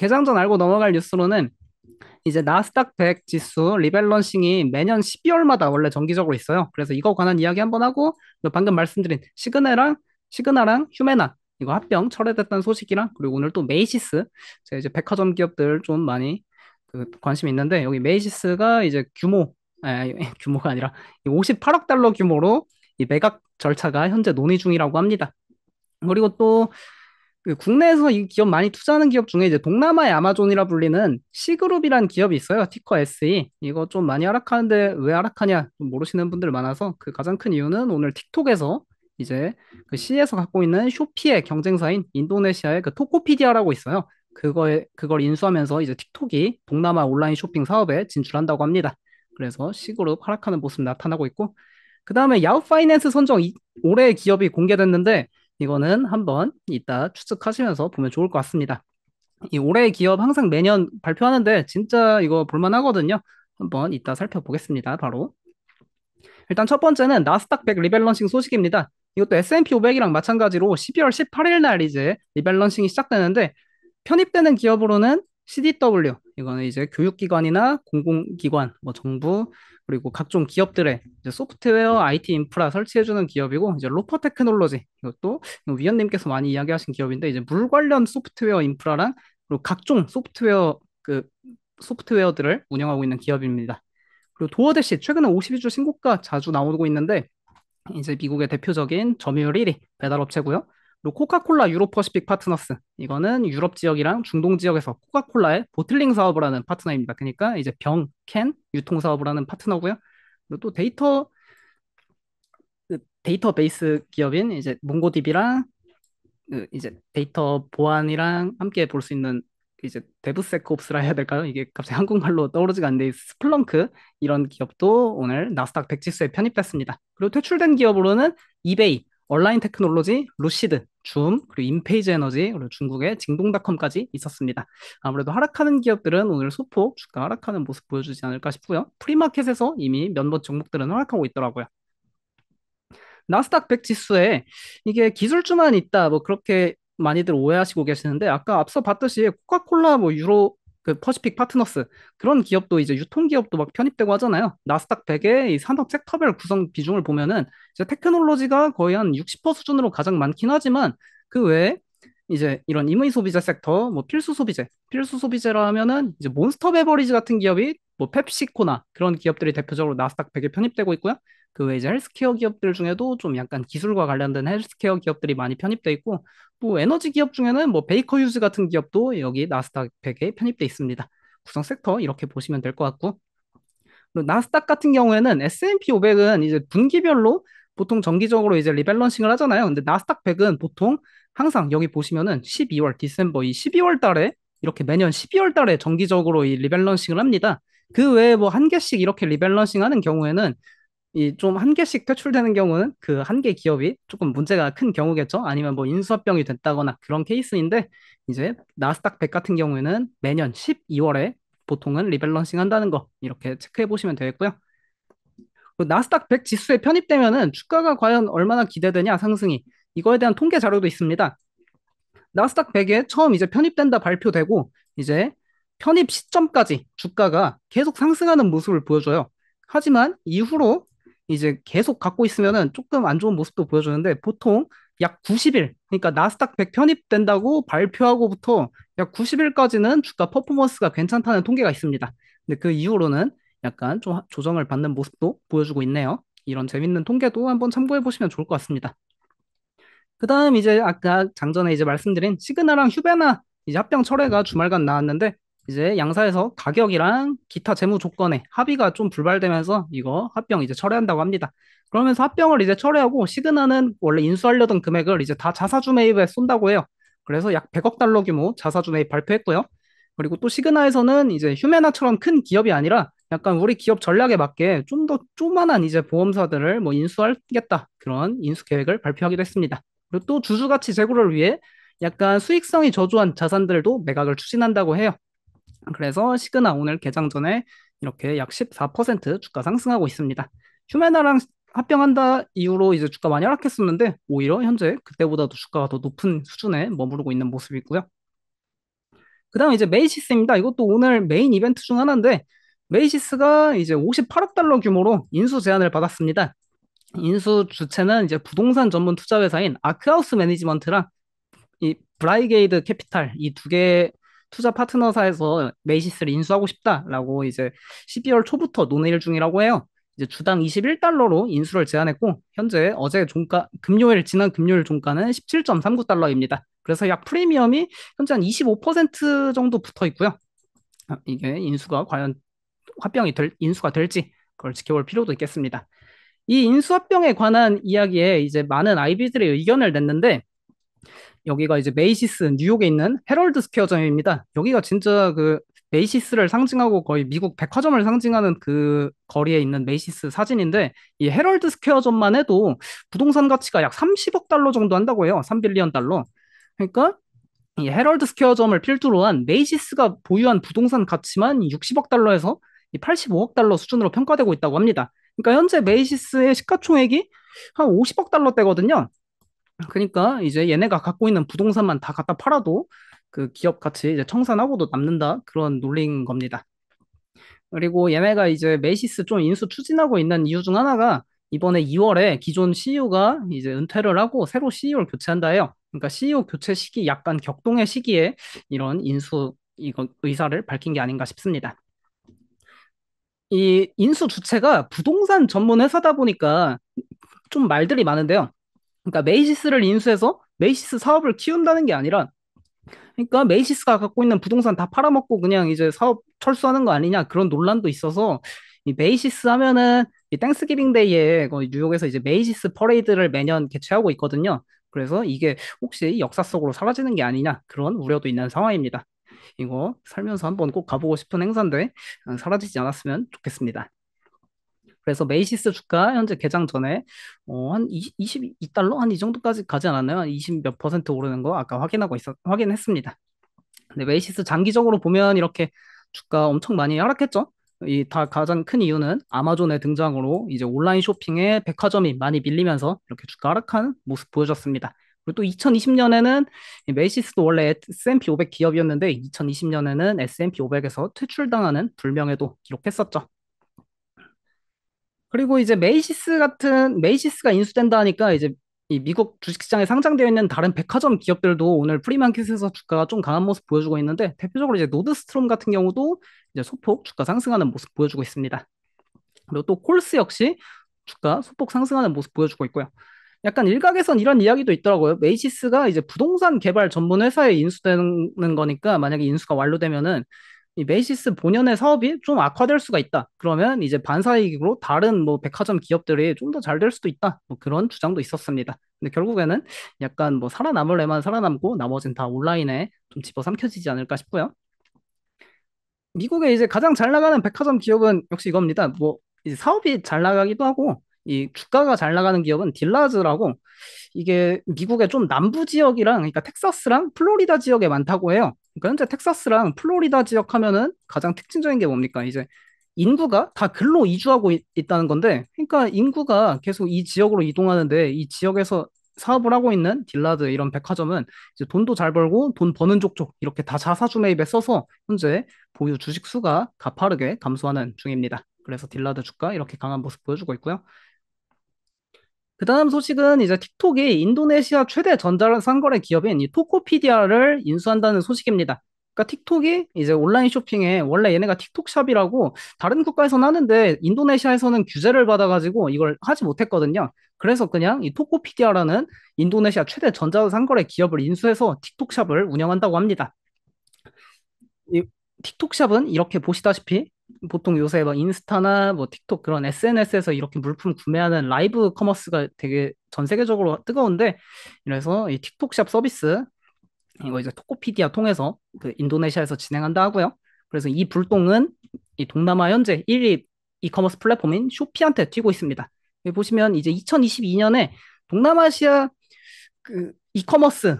개장전 알고 넘어갈 뉴스로는 이제 나스닥 100 지수 리밸런싱이 매년 12월마다 원래 정기적으로 있어요. 그래서 이거 관한 이야기 한번 하고 방금 말씀드린 시그네랑 시그나랑 휴메나 이거 합병 철회됐다는 소식이랑 그리고 오늘 또 메이시스 제가 이제 백화점 기업들 좀 많이 그 관심 있는데 여기 메이시스가 이제 규모 아, 규모가 아니라 58억 달러 규모로 이 매각 절차가 현재 논의 중이라고 합니다. 그리고 또그 국내에서 이 기업 많이 투자하는 기업 중에 이제 동남아의 아마존이라 불리는 시그룹이라는 기업이 있어요. 티커 SE. 이거 좀 많이 하락하는데 왜 하락하냐 모르시는 분들 많아서 그 가장 큰 이유는 오늘 틱톡에서 이제 그시에서 갖고 있는 쇼피의 경쟁사인 인도네시아의 그 토코피디아라고 있어요. 그거에 그걸 인수하면서 이제 틱톡이 동남아 온라인 쇼핑 사업에 진출한다고 합니다. 그래서 시그룹 하락하는 모습 나타나고 있고 그 다음에 야후 파이낸스 선정 이, 올해 기업이 공개됐는데 이거는 한번 이따 추측하시면서 보면 좋을 것 같습니다. 이 올해의 기업 항상 매년 발표하는데 진짜 이거 볼만하거든요. 한번 이따 살펴보겠습니다. 바로 일단 첫 번째는 나스닥 100 리밸런싱 소식입니다. 이것도 S&P 500이랑 마찬가지로 12월 18일 날 이제 리밸런싱이 시작되는데 편입되는 기업으로는 CDW 이거는 이제 교육기관이나 공공기관, 뭐 정부 그리고 각종 기업들의 소프트웨어 IT 음. 인프라 설치해주는 기업이고 이제 로퍼 테크놀로지 이것도 뭐 위원님께서 많이 이야기하신 기업인데 이제 물 관련 소프트웨어 인프라랑 그리고 각종 소프트웨어 그 소프트웨어들을 운영하고 있는 기업입니다. 그리고 도어대시 최근에 52주 신고가 자주 나오고 있는데 이제 미국의 대표적인 점유율 1위 배달업체고요. 코카콜라 유로퍼시픽 파트너스 이거는 유럽 지역이랑 중동 지역에서 코카콜라의 보틀링 사업을 하는 파트너입니다. 그러니까 이제 병, 캔 유통 사업을 하는 파트너고요. 그리고 또 데이터 그 데이터베이스 기업인 이제 몽고디비랑 그 이제 데이터 보안이랑 함께 볼 수 있는 그 이제 데브세코옵스라 해야 될까요? 이게 갑자기 한국말로 떠오르지가 않는데 스플렁크 이런 기업도 오늘 나스닥 백지수에 편입됐습니다. 그리고 퇴출된 기업으로는 이베이 온라인 테크놀로지, 루시드, 줌, 그리고 인페이지 에너지, 그리고 중국의 징동닷컴까지 있었습니다. 아무래도 하락하는 기업들은 오늘 소폭 주가 하락하는 모습 보여주지 않을까 싶고요. 프리마켓에서 이미 몇몇 종목들은 하락하고 있더라고요. 나스닥 100 지수에 이게 기술주만 있다, 뭐 그렇게 많이들 오해하시고 계시는데 아까 앞서 봤듯이 코카콜라 뭐 유로 그 퍼시픽 파트너스 그런 기업도 이제 유통 기업도 막 편입되고 하잖아요. 나스닥 100의 산업 섹터별 구성 비중을 보면은 이제 테크놀로지가 거의 한 60% 수준으로 가장 많긴 하지만 그 외에 이제 이런 임의 소비재 섹터, 뭐 필수 소비재, 필수 소비재라면은 이제 몬스터 베버리지 같은 기업이 뭐 펩시코나 그런 기업들이 대표적으로 나스닥 100에 편입되고 있고요. 그 외에 이제 헬스케어 기업들 중에도 좀 약간 기술과 관련된 헬스케어 기업들이 많이 편입돼 있고 또 에너지 기업 중에는 뭐 베이커 유즈 같은 기업도 여기 나스닥 100에 편입돼 있습니다. 구성 섹터 이렇게 보시면 될 것 같고 나스닥 같은 경우에는 S&P 500은 이제 분기별로 보통 정기적으로 이제 리밸런싱을 하잖아요. 근데 나스닥 100은 보통 항상 여기 보시면은 12월 디셈버 이 12월 달에 이렇게 매년 12월 달에 정기적으로 이 리밸런싱을 합니다. 그 외에 뭐 한 개씩 이렇게 리밸런싱 하는 경우에는 이좀한 개씩 퇴출되는 경우는 그 한 개 기업이 조금 문제가 큰 경우겠죠. 아니면 뭐 인수합병이 됐다거나 그런 케이스인데 이제 나스닥 100 같은 경우에는 매년 12월에 보통은 리밸런싱 한다는 거 이렇게 체크해 보시면 되겠고요. 나스닥 100 지수에 편입되면은 주가가 과연 얼마나 기대되냐 상승이 이거에 대한 통계 자료도 있습니다. 나스닥 100에 처음 이제 편입된다 발표되고 이제 편입 시점까지 주가가 계속 상승하는 모습을 보여줘요. 하지만 이후로 이제 계속 갖고 있으면은 조금 안 좋은 모습도 보여주는데 보통 약 90일, 그러니까 나스닥 100 편입된다고 발표하고부터 약 90일까지는 주가 퍼포먼스가 괜찮다는 통계가 있습니다. 근데 그 이후로는 약간 좀 조정을 받는 모습도 보여주고 있네요. 이런 재밌는 통계도 한번 참고해 보시면 좋을 것 같습니다. 그 다음 이제 아까 장전에 이제 말씀드린 시그나랑 휴베나 이제 합병 철회가 주말간 나왔는데 이제 양사에서 가격이랑 기타 재무 조건에 합의가 좀 불발되면서 이거 합병 이제 철회한다고 합니다. 그러면서 합병을 이제 철회하고 시그나는 원래 인수하려던 금액을 이제 다 자사주 매입에 쏜다고 해요. 그래서 약 100억 달러 규모 자사주 매입 발표했고요. 그리고 또 시그나에서는 이제 휴메나처럼 큰 기업이 아니라 약간 우리 기업 전략에 맞게 좀 더 조만한 이제 보험사들을 뭐 인수하겠다 그런 인수 계획을 발표하기도 했습니다. 그리고 또 주주가치 제고를 위해 약간 수익성이 저조한 자산들도 매각을 추진한다고 해요. 그래서 시그나 오늘 개장 전에 이렇게 약 14% 주가 상승하고 있습니다. 휴메나랑 합병한다 이후로 이제 주가 많이 하락했었는데 오히려 현재 그때보다도 주가가 더 높은 수준에 머무르고 있는 모습이고요. 그다음 이제 메이시스입니다. 이것도 오늘 메인 이벤트 중 하나인데 메이시스가 이제 58억 달러 규모로 인수 제안을 받았습니다. 인수 주체는 이제 부동산 전문 투자 회사인 아크하우스 매니지먼트랑 이 브라이게이드 캐피탈 이두개의 투자 파트너사에서 메이시스를 인수하고 싶다라고 이제 12월 초부터 논의를 중이라고 해요. 이제 주당 21달러로 인수를 제안했고 현재 어제 종가 금요일 지난 금요일 종가는 17.39달러입니다. 그래서 약 프리미엄이 현재 한 25% 정도 붙어 있고요. 아, 이게 인수가 과연 합병이 될 인수가 될지 그걸 지켜볼 필요도 있겠습니다. 이 인수 합병에 관한 이야기에 이제 많은 아이비들의 의견을 냈는데 여기가 이제 메이시스 뉴욕에 있는 헤럴드 스퀘어점입니다. 여기가 진짜 그 메이시스를 상징하고 거의 미국 백화점을 상징하는 그 거리에 있는 메이시스 사진인데 이 헤럴드 스퀘어점만 해도 부동산 가치가 약 30억 달러 정도 한다고 해요. 3빌리언 달러. 그러니까 이 헤럴드 스퀘어점을 필두로 한 메이시스가 보유한 부동산 가치만 60억 달러에서 85억 달러 수준으로 평가되고 있다고 합니다. 그러니까 현재 메이시스의 시가총액이 한 50억 달러대거든요. 그러니까 이제 얘네가 갖고 있는 부동산만 다 갖다 팔아도 그 기업 같이 이제 청산하고도 남는다 그런 논리인 겁니다. 그리고 얘네가 이제 메시스 좀 인수 추진하고 있는 이유 중 하나가 이번에 2월에 기존 CEO가 이제 은퇴를 하고 새로 CEO를 교체한다 해요. 그러니까 CEO 교체 시기 약간 격동의 시기에 이런 인수 이거 의사를 밝힌 게 아닌가 싶습니다. 이 인수 주체가 부동산 전문 회사다 보니까 좀 말들이 많은데요. 그러니까 메이시스를 인수해서 메이시스 사업을 키운다는 게 아니라 그러니까 메이시스가 갖고 있는 부동산 다 팔아먹고 그냥 이제 사업 철수하는 거 아니냐 그런 논란도 있어서 이 메이시스 하면은 이 땡스기빙 데이에 그 뉴욕에서 이제 메이시스 퍼레이드를 매년 개최하고 있거든요. 그래서 이게 혹시 역사 속으로 사라지는 게 아니냐 그런 우려도 있는 상황입니다. 이거 살면서 한번 꼭 가보고 싶은 행사인데 어, 사라지지 않았으면 좋겠습니다. 그래서 메이시스 주가 현재 개장 전에 어, 한 20, 22달러 한 이 정도까지 가지 않았나요? 20몇 퍼센트 오르는 거 아까 확인하고 있었 확인했습니다. 근데 메이시스 장기적으로 보면 이렇게 주가 엄청 많이 하락했죠. 이 다 가장 큰 이유는 아마존의 등장으로 이제 온라인 쇼핑에 백화점이 많이 밀리면서 이렇게 주가 하락한 모습 보여줬습니다. 그리고 또 2020년에는 메이시스도 원래 S&P 500 기업이었는데 2020년에는 S&P 500에서 퇴출당하는 불명예도 기록했었죠. 그리고 이제 메이시스 같은 메이시스가 인수된다 하니까 이제 이 미국 주식시장에 상장되어 있는 다른 백화점 기업들도 오늘 프리마켓에서 주가가 좀 강한 모습 보여주고 있는데 대표적으로 이제 노드스트롬 같은 경우도 이제 소폭 주가 상승하는 모습 보여주고 있습니다. 그리고 또 콜스 역시 주가 소폭 상승하는 모습 보여주고 있고요. 약간 일각에선 이런 이야기도 있더라고요. 메이시스가 이제 부동산 개발 전문 회사에 인수되는 거니까 만약에 인수가 완료되면은 이 메이시스 본연의 사업이 좀 악화될 수가 있다. 그러면 이제 반사이익으로 다른 뭐 백화점 기업들이 좀 더 잘 될 수도 있다. 뭐 그런 주장도 있었습니다. 근데 결국에는 약간 뭐 살아남을 래만 살아남고 나머지는 다 온라인에 좀 집어삼켜지지 않을까 싶고요. 미국의 이제 가장 잘 나가는 백화점 기업은 역시 이겁니다. 뭐 사업이 잘 나가기도 하고 이 주가가 잘 나가는 기업은 딜라즈라고 이게 미국의 좀 남부 지역이랑 그러니까 텍사스랑 플로리다 지역에 많다고 해요. 그러니까 현재 텍사스랑 플로리다 지역 하면은 가장 특징적인 게 뭡니까? 이제 인구가 다근로 이주하고 있, 다는 건데, 그러니까 인구가 계속 이 지역으로 이동하는데 이 지역에서 사업을 하고 있는 딜라드 이런 백화점은 이제 돈도 잘 벌고 돈 버는 족족 이렇게 다 자사주 매입에 써서 현재 보유 주식 수가 가파르게 감소하는 중입니다. 그래서 딜라드 주가 이렇게 강한 모습 보여주고 있고요. 그 다음 소식은 이제 틱톡이 인도네시아 최대 전자상거래 기업인 이 토코피디아를 인수한다는 소식입니다. 그러니까 틱톡이 이제 온라인 쇼핑에 원래 얘네가 틱톡샵이라고 다른 국가에서는 하는데 인도네시아에서는 규제를 받아가지고 이걸 하지 못했거든요. 그래서 그냥 이 토코피디아라는 인도네시아 최대 전자상거래 기업을 인수해서 틱톡샵을 운영한다고 합니다. 이 틱톡샵은 이렇게 보시다시피 보통 요새 막 인스타나 뭐 틱톡 그런 SNS에서 이렇게 물품 구매하는 라이브 커머스가 되게 전 세계적으로 뜨거운데 이래서 이 틱톡샵 서비스 이거 이제 토코피디아 통해서 그 인도네시아에서 진행한다 하고요. 그래서 이 불똥은 이 동남아 현재 1위 이커머스 플랫폼인 쇼피한테 튀고 있습니다. 보시면 이제 2022년에 동남아시아 그 이커머스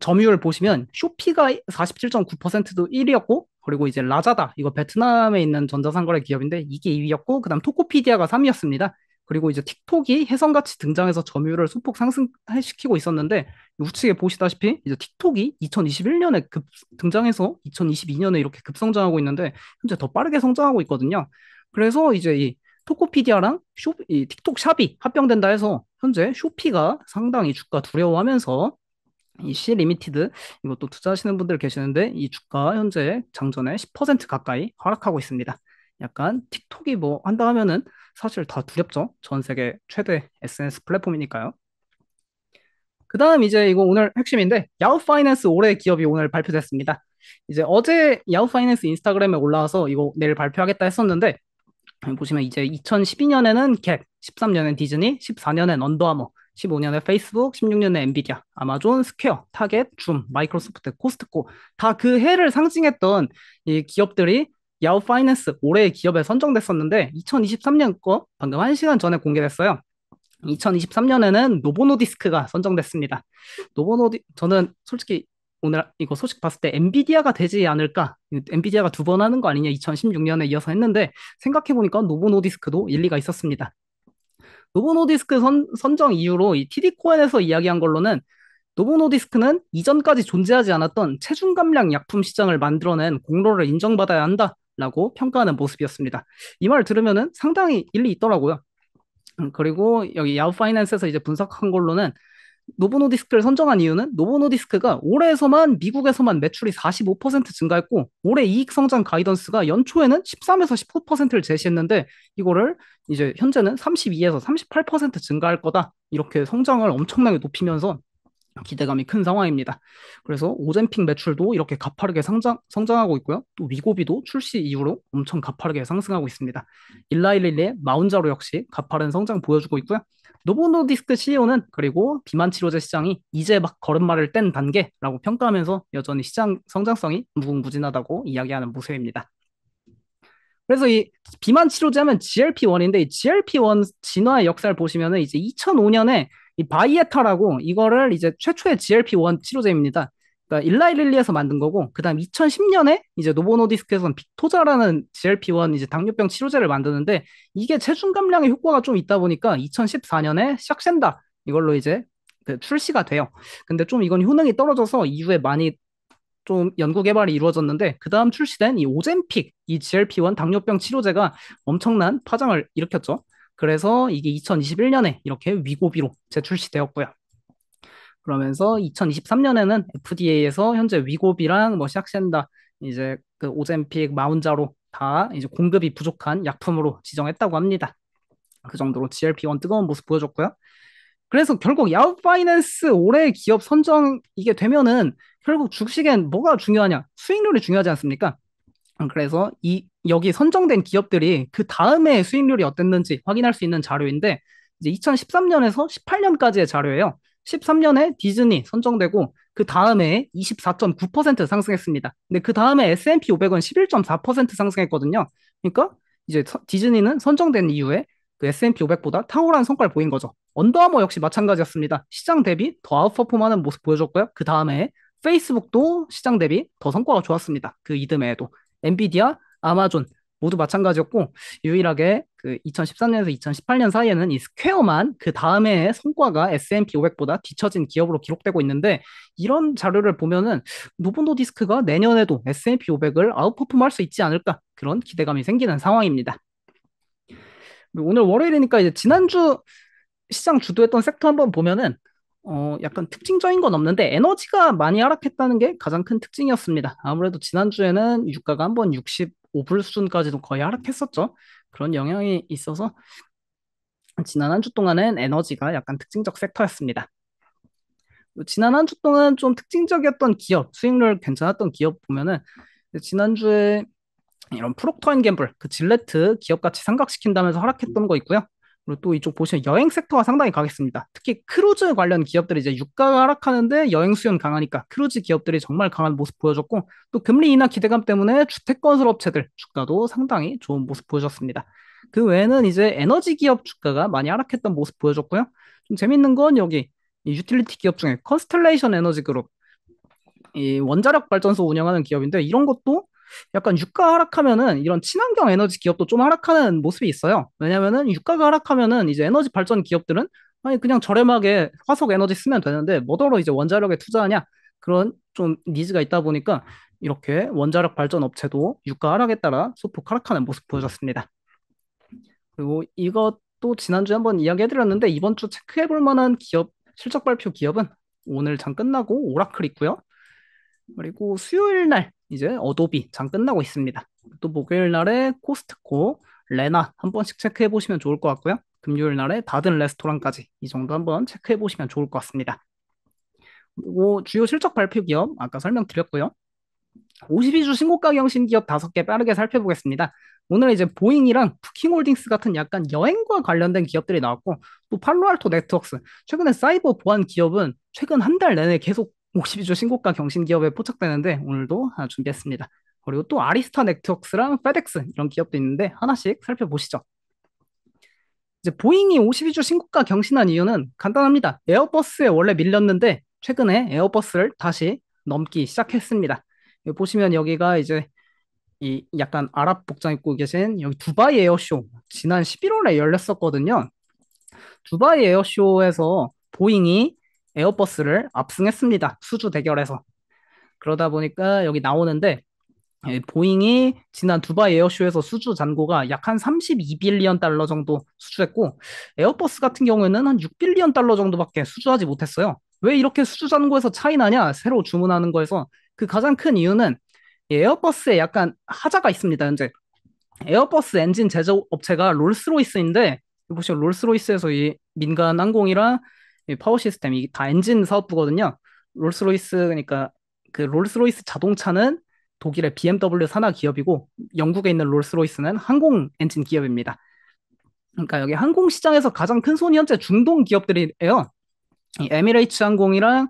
점유율 보시면 쇼피가 47.9%도 1위였고 그리고 이제 라자다 이거 베트남에 있는 전자상거래 기업인데 이게 2위였고 그다음 토코피디아가 3위였습니다. 그리고 이제 틱톡이 혜성같이 등장해서 점유율을 소폭 상승시키고 있었는데 우측에 보시다시피 이제 틱톡이 2021년에 급 등장해서 2022년에 이렇게 급성장하고 있는데 현재 더 빠르게 성장하고 있거든요. 그래서 이제 이 토코피디아랑 쇼, 이 틱톡 샵이 합병된다 해서 현재 쇼피가 상당히 주가 두려워하면서 이 C 리미티드 이것도 투자하시는 분들 계시는데 이 주가 현재 장전에 10% 가까이 하락하고 있습니다. 약간 틱톡이 뭐 한다 하면은 사실 다 두렵죠. 전 세계 최대 SNS 플랫폼이니까요. 그 다음 이제 이거 오늘 핵심인데 야후 파이낸스 올해 기업이 오늘 발표됐습니다. 이제 어제 야후 파이낸스 인스타그램에 올라와서 이거 내일 발표하겠다 했었는데 보시면 이제 2012년에는 객, 13년엔 디즈니, 14년엔 언더아머, 15년에 페이스북, 16년에 엔비디아, 아마존, 스퀘어, 타겟, 줌, 마이크로소프트, 코스트코 다 그 해를 상징했던 이 기업들이 야후 파이낸스 올해의 기업에 선정됐었는데 2023년 거 방금 1시간 전에 공개됐어요. 2023년에는 노보노디스크가 선정됐습니다. 노보노디 저는 솔직히 오늘 이거 소식 봤을 때 엔비디아가 되지 않을까? 엔비디아가 두 번 하는 거 아니냐? 2016년에 이어서 했는데 생각해 보니까 노보노디스크도 일리가 있었습니다. 노보노디스크 선, 선정 이후로 이 TD 코엔에서 이야기한 걸로는 노보노디스크는 이전까지 존재하지 않았던 체중 감량 약품 시장을 만들어낸 공로를 인정받아야 한다라고 평가하는 모습이었습니다. 이말 들으면은 상당히 일리 있더라고요. 음, 그리고 여기 야후 파이낸스에서 이제 분석한 걸로는 노보노디스크를 선정한 이유는 노보노디스크가 올해에서만 미국에서만 매출이 45% 증가했고 올해 이익 성장 가이던스가 연초에는 13에서 15%를 제시했는데 이거를 이제 현재는 32에서 38% 증가할 거다. 이렇게 성장을 엄청나게 높이면서 기대감이 큰 상황입니다. 그래서 오젠픽 매출도 이렇게 가파르게 성장, 성장하고 있고요. 또 위고비도 출시 이후로 엄청 가파르게 상승하고 있습니다. 일라일릴리의 마운자로 역시 가파른 성장 보여주고 있고요. 노보노디스크 CEO는 그리고 비만 치료제 시장이 이제 막 걸음마를 뗀 단계라고 평가하면서 여전히 시장 성장성이 무궁무진하다고 이야기하는 모습입니다. 그래서 이 비만 치료제 하면 GLP-1인데 이 GLP-1 진화의 역사를 보시면은 이제 2005년에 이 바이에타라고 이거를 이제 최초의 GLP-1 치료제입니다. 그러니까 일라이릴리에서 만든 거고 그다음 2010년에 이제 노보노디스크에서는 빅토자라는 GLP-1 이제 당뇨병 치료제를 만드는데 이게 체중 감량에 효과가 좀 있다 보니까 2014년에 샥센다 이걸로 이제 그 출시가 돼요. 근데 좀 이건 효능이 떨어져서 이후에 많이 좀 연구 개발이 이루어졌는데 그 다음 출시된 이 오젠픽 이 GLP-1 당뇨병 치료제가 엄청난 파장을 일으켰죠. 그래서 이게 2021년에 이렇게 위고비로 재출시되었고요. 그러면서 2023년에는 FDA에서 현재 위고비랑 뭐 시악센다 이제 그오젠픽 마운자로 다 이제 공급이 부족한 약품으로 지정했다고 합니다. 그 정도로 GLP-1 뜨거운 모습 보여줬고요. 그래서 결국 야후 파이낸스 올해 기업 선정 이게 되면은 결국 주식엔 뭐가 중요하냐? 수익률이 중요하지 않습니까? 음, 그래서 이 여기 선정된 기업들이 그 다음에 수익률이 어땠는지 확인할 수 있는 자료인데 이제 2013년에서 18년까지의 자료예요. 13년에 디즈니 선정되고 그 다음에 24.9% 상승했습니다. 근데 그 다음에 S&P 500은 11.4% 상승했거든요. 그러니까 이제 디즈니는 선정된 이후에 그 S&P 500보다 탕월한 성과를 보인 거죠. 언더아머 역시 마찬가지였습니다. 시장 대비 더 아웃퍼폼하는 모습 보여줬고요. 그 다음에 페이스북도 시장 대비 더 성과가 좋았습니다. 그 이듬해에도 엔비디아, 아마존, 모두 마찬가지였고 유일하게 그 2013년에서 2018년 사이에는 이 스퀘어만 그 다음에 성과가 S&P 500보다 뒤처진 기업으로 기록되고 있는데 이런 자료를 보면은 노본도 디스크가 내년에도 S&P 500을 아웃퍼폼할 수 있지 않을까 그런 기대감이 생기는 상황입니다. 오늘 월요일이니까 이제 지난주 시장 주도했던 섹터 한번 보면은 어, 약간 특징적인 건 없는데 에너지가 많이 하락했다는 게 가장 큰 특징이었습니다. 아무래도 지난주에는 유가가 한번 65불 수준까지도 거의 하락했었죠. 그런 영향이 있어서 지난 한 주 동안은 에너지가 약간 특징적 섹터였습니다. 지난 한 주 동안 좀 특징적이었던 기업, 수익률 괜찮았던 기업 보면은 지난주에 이런 프록터 앤 갬블, 그 질레트 기업 같이 삼각시킨다면서 하락했던 거 있고요. 그리고 또 이쪽 보시면 여행 섹터가 상당히 강했습니다. 특히 크루즈 관련 기업들이 이제 유가가 하락하는데 여행 수요는 강하니까 크루즈 기업들이 정말 강한 모습 보여줬고 또 금리 인하 기대감 때문에 주택 건설 업체들 주가도 상당히 좋은 모습 보여줬습니다. 그 외에는 이제 에너지 기업 주가가 많이 하락했던 모습 보여줬고요. 좀 재밌는 건 여기 유틸리티 기업 중에 컨스텔레이션 에너지 그룹 이 원자력 발전소 운영하는 기업인데 이런 것도 약간 유가 하락하면은 이런 친환경 에너지 기업도 좀 하락하는 모습이 있어요. 왜냐면은 유가가 하락하면은 이제 에너지 발전 기업들은 아니 그냥 저렴하게 화석 에너지 쓰면 되는데 뭐더러 이제 원자력에 투자하냐 그런 좀 니즈가 있다 보니까 이렇게 원자력 발전 업체도 유가 하락에 따라 소폭 하락하는 모습 보여줬습니다. 그리고 이것도 지난주에 한번 이야기해드렸는데 이번 주 체크해볼 만한 기업 실적 발표 기업은 오늘 장 끝나고 오라클 있고요. 그리고 수요일 날 이제 어도비 장 끝나고 있습니다. 또 목요일 날에 코스트코, 레나 한 번씩 체크해 보시면 좋을 것 같고요. 금요일 날에 다든 레스토랑까지 이 정도 한 번 체크해 보시면 좋을 것 같습니다. 그리고 주요 실적 발표 기업 아까 설명드렸고요. 52주 신고가경 신기업 5개 빠르게 살펴보겠습니다. 오늘 이제 보잉이랑 푸킹홀딩스 같은 약간 여행과 관련된 기업들이 나왔고 또 팔로알토 네트웍스 최근에 사이버 보안 기업은 최근 한 달 내내 계속 5 2주 신고가 경신기업에 포착되는데 오늘도 하나 아, 준비했습니다. 그리고 또 아리스타 네트웍스랑 페덱스 이런 기업도 있는데 하나씩 살펴보시죠. 이제 보잉이 52주 신고가 경신한 이유는 간단합니다. 에어버스에 원래 밀렸는데 최근에 에어버스를 다시 넘기 시작했습니다. 여기 보시면 여기가 이제 이 약간 아랍 복장 입고 계신 여기 두바이 에어쇼 지난 11월에 열렸었거든요. 두바이 에어쇼에서 보잉이 에어버스를 압승했습니다. 수주 대결에서. 그러다 보니까 여기 나오는데 예, 보잉이 지난 두바이 에어쇼에서 수주 잔고가 약 한 32빌리언 달러 정도 수주했고 에어버스 같은 경우에는 한 6빌리언 달러 정도밖에 수주하지 못했어요. 왜 이렇게 수주 잔고에서 차이 나냐? 새로 주문하는 거에서 그 가장 큰 이유는 예, 에어버스에 약간 하자가 있습니다. 현재 에어버스 엔진 제조 업체가 롤스로이스인데 보시면 롤스로이스에서 이 민간 항공이랑 파워 시스템이 다 엔진 사업부거든요. 롤스로이스 그러니까 그 롤스로이스 자동차는 독일의 BMW 산하 기업이고 영국에 있는 롤스로이스는 항공 엔진 기업입니다. 그러니까 여기 항공 시장에서 가장 큰 손이 현재 중동 기업들이에요. 에미레이츠 항공이랑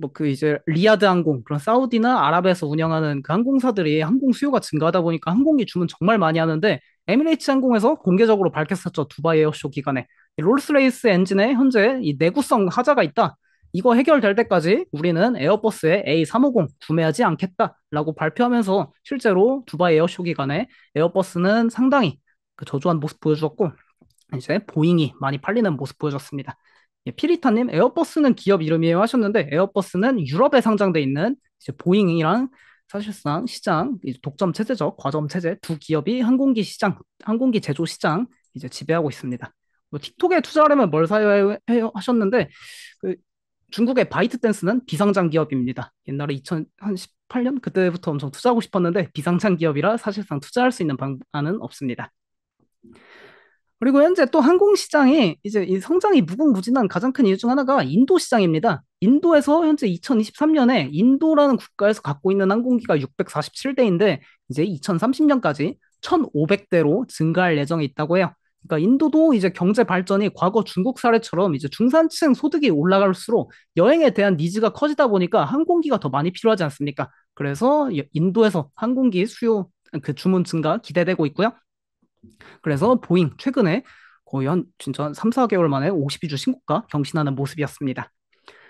뭐 그 이제 리아드 항공 그런 사우디나 아랍에서 운영하는 그 항공사들이 항공 수요가 증가하다 보니까 항공기 주문 정말 많이 하는데 에미레이츠 항공에서 공개적으로 밝혔었죠 두바이 에어쇼 기간에 롤스레이스 엔진에 현재 이 내구성 하자가 있다. 이거 해결될 때까지 우리는 에어버스의 A350 구매하지 않겠다라고 발표하면서 실제로 두바이 에어쇼 기간에 에어버스는 상당히 그 저조한 모습 보여주었고 이제 보잉이 많이 팔리는 모습 보여줬습니다. 예, 피리타님 에어버스는 기업 이름이에요 하셨는데 에어버스는 유럽에 상장돼 있는 이제 보잉이랑 사실상 시장 독점 체제죠 과점 체제 두 기업이 항공기 시장 항공기 제조 시장 이제 지배하고 있습니다. 뭐 틱톡에 투자하려면 뭘 사야 요 하셨는데 그 중국의 바이트댄스는 비상장 기업입니다. 옛날에 2018년 그때부터 엄청 투자하고 싶었는데 비상장 기업이라 사실상 투자할 수 있는 방안은 없습니다. 그리고 현재 또 항공 시장이 이제 성장이 무궁무진한 가장 큰 이유 중 하나가 인도 시장입니다. 인도에서 현재 2023년에 인도라는 국가에서 갖고 있는 항공기가 647대인데 이제 2030년까지 1,500대로 증가할 예정이 있다고 해요. 그러니까 인도도 이제 경제 발전이 과거 중국 사례처럼 이제 중산층 소득이 올라갈수록 여행에 대한 니즈가 커지다 보니까 항공기가 더 많이 필요하지 않습니까? 그래서 인도에서 항공기 수요 그 주문 증가 기대되고 있고요. 그래서 보잉 최근에 거의 한 진짜 3, 4개월 만에 52주 신고가 경신하는 모습이었습니다.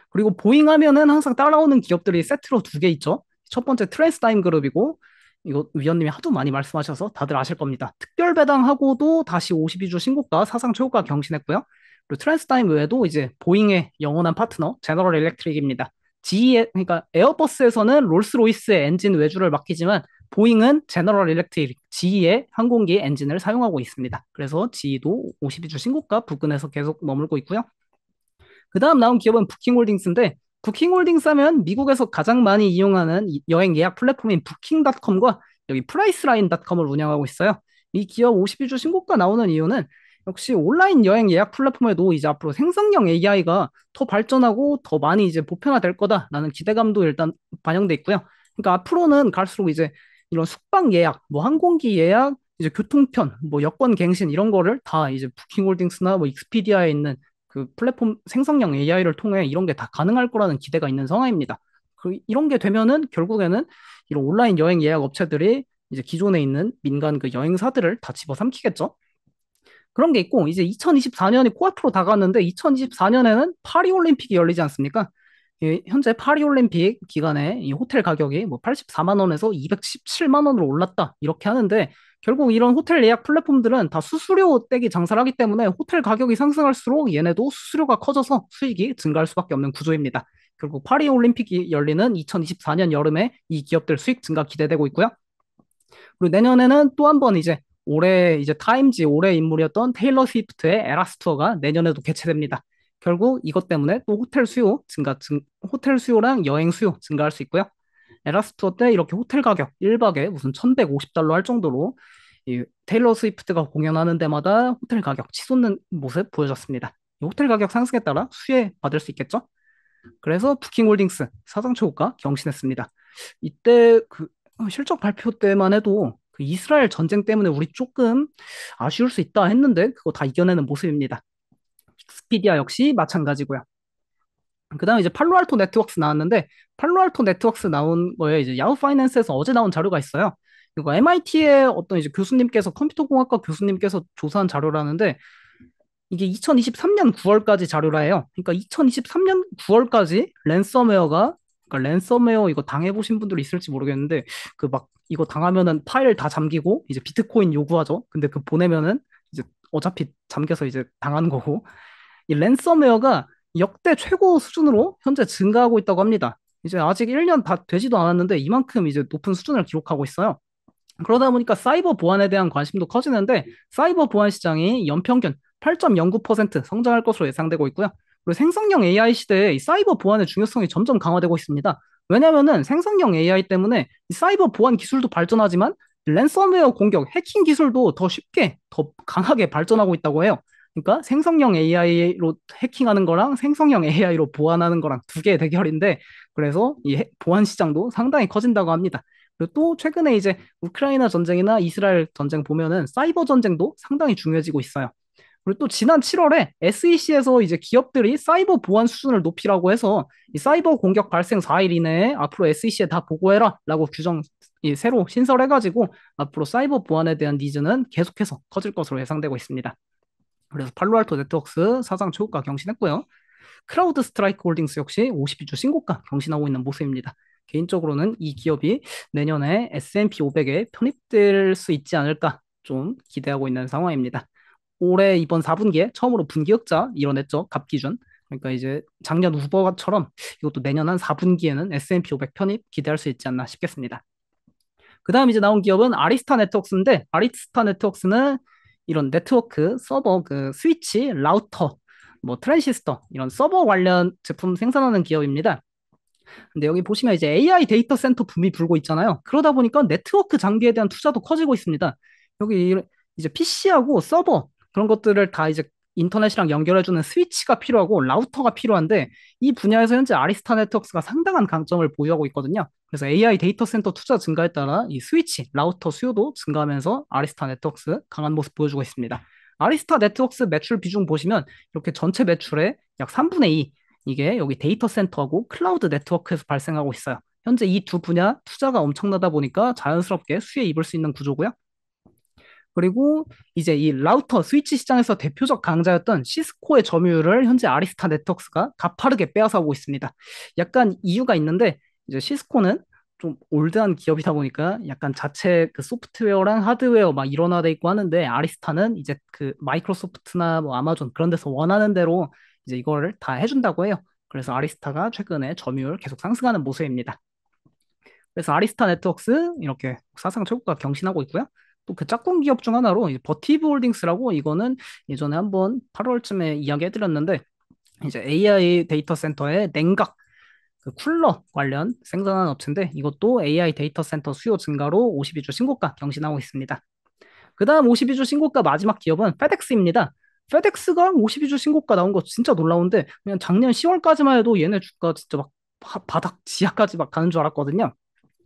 그리고 보잉 하면은 항상 따라오는 기업들이 세트로 두 개 있죠. 첫 번째 트랜스타임 그룹이고 이거 위원님이 하도 많이 말씀하셔서 다들 아실 겁니다. 특별 배당하고도 다시 52주 신고가 사상 최고가 경신했고요. 그리고 트랜스타임 외에도 이제 보잉의 영원한 파트너 제너럴 일렉트릭입니다. GE 그러니까 에어버스에서는 롤스로이스의 엔진 외주를 맡기지만 보잉은 제너럴 일렉트릭 GE의 항공기 엔진을 사용하고 있습니다. 그래서 GE도 52주 신고가 부근에서 계속 머물고 있고요. 그 다음 나온 기업은 부킹홀딩스인데 부킹홀딩싸면 미국에서 가장 많이 이용하는 여행 예약 플랫폼인 부킹닷컴과 여기 프라이스라인닷컴을 운영하고 있어요. 이 기업 52주 신고가 나오는 이유는 역시 온라인 여행 예약 플랫폼에도 이제 앞으로 생성형 AI가 더 발전하고 더 많이 이제 보편화될 거다라는 기대감도 일단 반영돼 있고요. 그러니까 앞으로는 갈수록 이제 이런 숙박 예약, 뭐 항공기 예약, 이제 교통편, 뭐 여권 갱신 이런 거를 다 이제 부킹홀딩스나 뭐 익스피디아에 있는 그 플랫폼 생성형 AI를 통해 이런 게 다 가능할 거라는 기대가 있는 상황입니다. 그 이런 게 되면은 결국에는 이런 온라인 여행 예약 업체들이 이제 기존에 있는 민간 그 여행사들을 다 집어삼키겠죠. 그런 게 있고 이제 2024년이 코앞으로 다가왔는데 2024년에는 파리 올림픽이 열리지 않습니까? 현재 파리올림픽 기간에 이 호텔 가격이 뭐 84만 원에서 217만 원으로 올랐다 이렇게 하는데 결국 이런 호텔 예약 플랫폼들은 다 수수료 떼기 장사를 하기 때문에 호텔 가격이 상승할수록 얘네도 수수료가 커져서 수익이 증가할 수밖에 없는 구조입니다. 결국 파리올림픽이 열리는 2024년 여름에 이 기업들 수익 증가 기대되고 있고요. 그리고 내년에는 또 한 번 이제 올해 이제 타임지 올해 인물이었던 테일러 스위프트의 에라스투어가 내년에도 개최됩니다. 결국 이것 때문에 또 호텔 수요 증가, 증, 호텔 수요랑 여행 수요 증가할 수 있고요. 에라스 투어 때 이렇게 호텔 가격 1박에 무슨 1150달러 할 정도로 이 테일러 스위프트가 공연하는 데마다 호텔 가격 치솟는 모습 보여졌습니다. 호텔 가격 상승에 따라 수혜 받을 수 있겠죠? 그래서 부킹홀딩스 사상 최고가 경신했습니다. 이때 그 어, 실적 발표 때만 해도 그 이스라엘 전쟁 때문에 우리 조금 아쉬울 수 있다 했는데 그거 다 이겨내는 모습입니다. 스피디아 역시 마찬가지고요. 그다음에 이제 팔로알토 네트워크스 나왔는데 팔로알토 네트워크스 나온 거에 이제 야후 파이낸스에서 어제 나온 자료가 있어요. 이거 MIT의 어떤 이제 교수님께서 컴퓨터 공학과 교수님께서 조사한 자료라는데 이게 2023년 9월까지 자료라해요 그러니까 2023년 9월까지 랜섬웨어가 그러니까 랜섬웨어 이거 당해 보신 분들 있을지 모르겠는데 그 막 이거 당하면은 파일 다 잠기고 이제 비트코인 요구하죠. 근데 그 보내면은 이제 어차피 잠겨서 이제 당한 거고 이 랜섬웨어가 역대 최고 수준으로 현재 증가하고 있다고 합니다. 이제 아직 1년 다 되지도 않았는데 이만큼 이제 높은 수준을 기록하고 있어요. 그러다 보니까 사이버 보안에 대한 관심도 커지는데 사이버 보안 시장이 연평균 8.09% 성장할 것으로 예상되고 있고요. 그리고 생성형 AI 시대에 사이버 보안의 중요성이 점점 강화되고 있습니다. 왜냐면은 생성형 AI 때문에 사이버 보안 기술도 발전하지만 랜섬웨어 공격, 해킹 기술도 더 쉽게, 더 강하게 발전하고 있다고 해요. 그러니까 생성형 AI로 해킹하는 거랑 생성형 AI로 보완하는 거랑 두 개의 대결인데 그래서 이 보안 시장도 상당히 커진다고 합니다. 그리고 또 최근에 이제 우크라이나 전쟁이나 이스라엘 전쟁 보면은 사이버 전쟁도 상당히 중요해지고 있어요. 그리고 또 지난 7월에 SEC에서 이제 기업들이 사이버 보안 수준을 높이라고 해서 이 사이버 공격 발생 4일 이내에 앞으로 SEC에 다 보고해라라고 규정 이 새로 신설해가지고 앞으로 사이버 보안에 대한 니즈는 계속해서 커질 것으로 예상되고 있습니다. 그래서 팔로알토 네트웍스 사상 최고가 경신했고요. 크라우드 스트라이크 홀딩스 역시 52주 신고가 경신하고 있는 모습입니다. 개인적으로는 이 기업이 내년에 S&P 500에 편입될 수 있지 않을까 좀 기대하고 있는 상황입니다. 올해 이번 4분기에 처음으로 분기 흑자 이뤄냈죠. 갑 기준. 그러니까 이제 작년 우버처럼 이것도 내년 한 4분기에는 S&P 500 편입 기대할 수 있지 않나 싶겠습니다. 그 다음 이제 나온 기업은 아리스타 네트웍스인데 아리스타 네트웍스는 이런 네트워크 서버 그 스위치 라우터 뭐 트랜시스터 이런 서버 관련 제품 생산하는 기업입니다. 근데 여기 보시면 이제 AI 데이터 센터 붐이 불고 있잖아요. 그러다 보니까 네트워크 장비에 대한 투자도 커지고 있습니다. 여기 이제 PC하고 서버 그런 것들을 다 이제 인터넷이랑 연결해주는 스위치가 필요하고 라우터가 필요한데 이 분야에서 현재 아리스타 네트워크가 상당한 강점을 보유하고 있거든요. 그래서 AI 데이터 센터 투자 증가에 따라 이 스위치, 라우터 수요도 증가하면서 아리스타 네트워크 강한 모습 보여주고 있습니다. 아리스타 네트워크 매출 비중 보시면 이렇게 전체 매출의 약 3분의 2 이게 여기 데이터 센터하고 클라우드 네트워크에서 발생하고 있어요. 현재 이 두 분야 투자가 엄청나다 보니까 자연스럽게 수혜 입을 수 있는 구조고요. 그리고 이제 이 라우터 스위치 시장에서 대표적 강자였던 시스코의 점유율을 현재 아리스타 네트워크스가 가파르게 빼앗아오고 있습니다. 약간 이유가 있는데 이제 시스코는 좀 올드한 기업이다 보니까 약간 자체 그 소프트웨어랑 하드웨어 막 일원화돼 있고 하는데 아리스타는 이제 그 마이크로소프트나 뭐 아마존 그런 데서 원하는 대로 이제 이거를 다 해준다고 해요. 그래서 아리스타가 최근에 점유율 계속 상승하는 모습입니다. 그래서 아리스타 네트웍스 이렇게 사상 최고가 경신하고 있고요. 또그 짝꿍 기업 중 하나로 버티브 홀딩스라고 이거는 예전에 한번 8월쯤에 이야기해드렸는데 이제 AI 데이터 센터의 냉각 그 쿨러 관련 생산한 업체인데 이것도 AI 데이터 센터 수요 증가로 52주 신고가 경신하고 있습니다. 그 다음 52주 신고가 마지막 기업은 페덱스입니다. 페덱스가 52주 신고가 나온 거 진짜 놀라운데 그냥 작년 10월까지만 해도 얘네 주가 진짜 막 바닥 지하까지 막 가는 줄 알았거든요.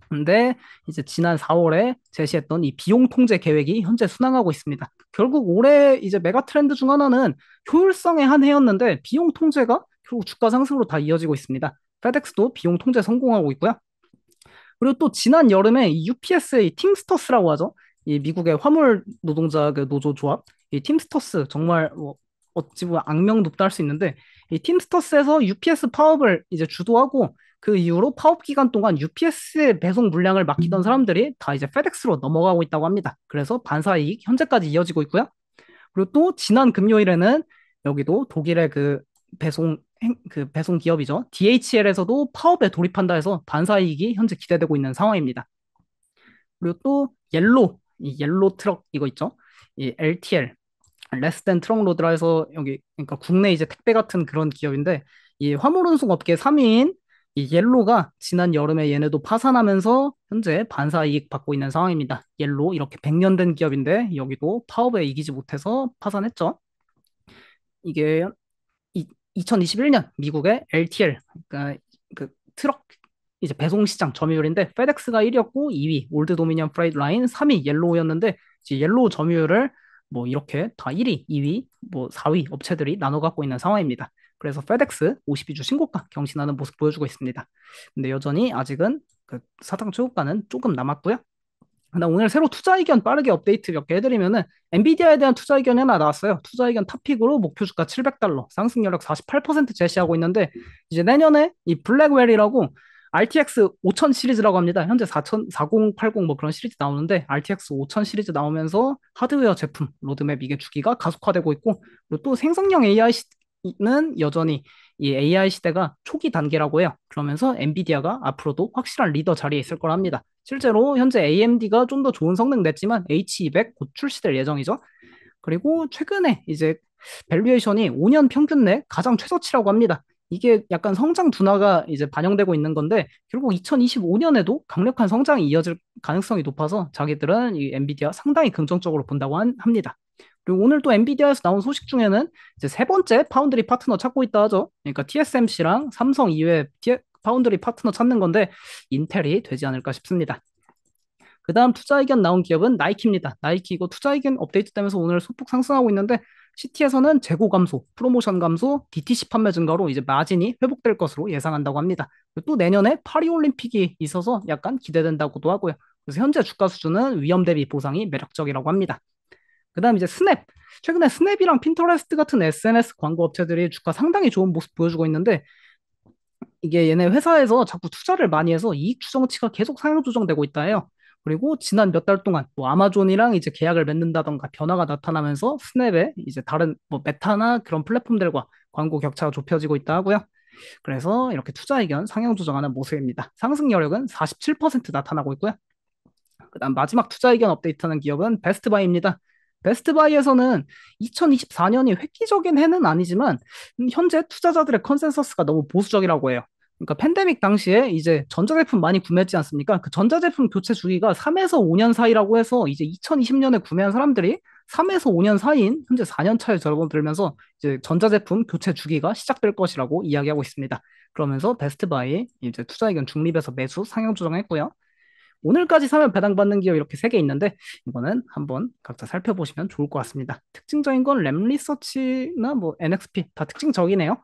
근데 이제 지난 4월에 제시했던 이 비용 통제 계획이 현재 순항하고 있습니다. 결국 올해 이제 메가 트렌드 중 하나는 효율성의 한 해였는데 비용 통제가 결국 주가 상승으로 다 이어지고 있습니다. 페덱스도 비용 통제 성공하고 있고요. 그리고 또 지난 여름에 UPS의 팀스터스라고 하죠. 이 미국의 화물 노동자 노조 조합, 이 팀스터스 정말 뭐 어찌 보면 악명 높다 할 수 있는데 이 팀스터스에서 UPS 파업을 이제 주도하고 그 이후로 파업 기간 동안 UPS 배송 물량을 맡기던 사람들이 다 이제 페덱스로 넘어가고 있다고 합니다. 그래서 반사 이익 현재까지 이어지고 있고요. 그리고 또 지난 금요일에는 여기도 독일의 그 배송 그 배송 기업이죠. DHL에서도 파업에 돌입한다 해서 반사 이익이 현재 기대되고 있는 상황입니다. 그리고 또 옐로 이 옐로 트럭 이거 있죠. 이 LTL 레스 덴 트럭 로드라 해서 여기 그러니까 국내 이제 택배 같은 그런 기업인데 이 화물운송 업계 3위인 이 옐로가 지난 여름에 얘네도 파산하면서 현재 반사 이익 받고 있는 상황입니다. 옐로 이렇게 100년 된 기업인데 여기도 파업에 이기지 못해서 파산했죠. 이게 2021년 미국의 LTL 그러니까 그 트럭 이제 배송 시장 점유율인데 페덱스가 1위였고 2위 올드 도미니언 프라이드 라인 3위 옐로우였는데 이제 옐로우 점유율을 뭐 이렇게 다 1위, 2위, 뭐 4위 업체들이 나눠 갖고 있는 상황입니다. 그래서 페덱스 52주 신고가 경신하는 모습 보여주고 있습니다. 근데 여전히 아직은 그 사상 최고가는 조금 남았고요. 나 오늘 새로 투자 의견 빠르게 업데이트 몇개 해드리면은 엔비디아에 대한 투자 의견이 하나 나왔어요. 투자 의견 탑픽으로 목표 주가 700달러, 상승 여력 48% 제시하고 있는데 이제 내년에 이 블랙웰이라고 RTX 5000 시리즈라고 합니다. 현재 4000, 4080 뭐 그런 시리즈 나오는데 RTX 5000 시리즈 나오면서 하드웨어 제품 로드맵 이게 주기가 가속화되고 있고 그리고 또 생성형 AI 는 여전히 이 AI 시대가 초기 단계라고 해요. 그러면서 엔비디아가 앞으로도 확실한 리더 자리에 있을 거라 합니다. 실제로 현재 AMD가 좀 더 좋은 성능 냈지만 H200 곧 출시될 예정이죠. 그리고 최근에 이제 밸류에이션이 5년 평균 내 가장 최저치라고 합니다. 이게 약간 성장 둔화가 이제 반영되고 있는 건데 결국 2025년에도 강력한 성장이 이어질 가능성이 높아서 자기들은 이 엔비디아 상당히 긍정적으로 본다고 한, 합니다. 그리고 오늘 또 엔비디아에서 나온 소식 중에는 이제 세 번째 파운드리 파트너 찾고 있다 하죠. 그러니까 TSMC랑 삼성 이외 파운드리 파트너 찾는 건데 인텔이 되지 않을까 싶습니다. 그 다음 투자 의견 나온 기업은 나이키입니다. 나이키 이거 투자 의견 업데이트 되면서 오늘 소폭 상승하고 있는데 시티에서는 재고 감소, 프로모션 감소, DTC 판매 증가로 이제 마진이 회복될 것으로 예상한다고 합니다. 또 내년에 파리올림픽이 있어서 약간 기대된다고도 하고요. 그래서 현재 주가 수준은 위험 대비 보상이 매력적이라고 합니다. 그다음 이제 스냅. 최근에 스냅이랑 핀터레스트 같은 SNS 광고 업체들이 주가 상당히 좋은 모습 보여주고 있는데 이게 얘네 회사에서 자꾸 투자를 많이 해서 이익 추정치가 계속 상향 조정되고 있다 해요. 그리고 지난 몇 달 동안 뭐 아마존이랑 이제 계약을 맺는다던가 변화가 나타나면서 스냅에 이제 다른 뭐 메타나 그런 플랫폼들과 광고 격차가 좁혀지고 있다 하고요. 그래서 이렇게 투자 의견 상향 조정하는 모습입니다. 상승 여력은 47% 나타나고 있고요. 그다음 마지막 투자 의견 업데이트하는 기업은 베스트바이입니다. 베스트바이에서는 2024년이 획기적인 해는 아니지만 현재 투자자들의 컨센서스가 너무 보수적이라고 해요. 그러니까 팬데믹 당시에 이제 전자제품 많이 구매했지 않습니까? 그 전자제품 교체 주기가 3에서 5년 사이라고 해서 이제 2020년에 구매한 사람들이 3에서 5년 사이인 현재 4년 차에 접어들면서 이제 전자제품 교체 주기가 시작될 것이라고 이야기하고 있습니다. 그러면서 베스트바이 이제 투자의견 중립에서 매수 상향 조정했고요. 오늘까지 사면 배당받는 기업 이렇게 세 개 있는데 이거는 한번 각자 살펴보시면 좋을 것 같습니다. 특징적인 건 램리서치나 뭐 NXP 다 특징적이네요.